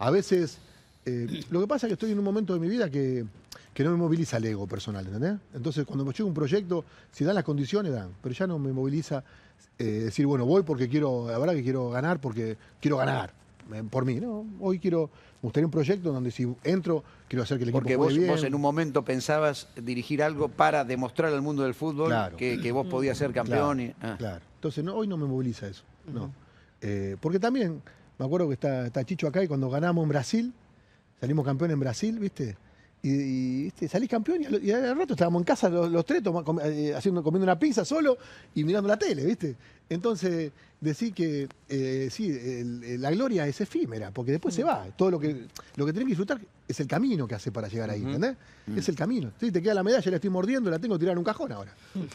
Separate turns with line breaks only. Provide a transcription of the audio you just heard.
A veces, eh, lo que pasa es que estoy en un momento de mi vida que, no me moviliza el ego personal, ¿entendés? Entonces, cuando me llega un proyecto, si dan las condiciones, dan, pero ya no me moviliza eh, decir, bueno, voy porque quiero, la verdad que quiero ganar, porque quiero ganar eh, por mí, ¿no? Hoy quiero, me gustaría un proyecto donde si entro, quiero hacer que el Porque equipo Porque vos, vos en un
momento pensabas dirigir algo para demostrar al mundo del fútbol que, vos podías ser campeón. Claro, y, ah. claro.
entonces hoy no me moviliza eso, no. porque también me acuerdo que está, Chicho acá y cuando ganamos en Brasil, salimos campeón en Brasil, ¿viste? Y, y salís campeón y al, rato estábamos en casa los, tres eh, haciendo, comiendo una pizza solo y mirando la tele, ¿viste? Entonces, decir que eh, sí, eh, la gloria es efímera, porque después se mm. va. Todo lo que, lo que tenés que disfrutar es el camino que hace para llegar ahí, ¿entendés? Es mm. el camino. Sí, te queda la medalla, la estoy mordiendo, la tengo que tirar en un cajón ahora.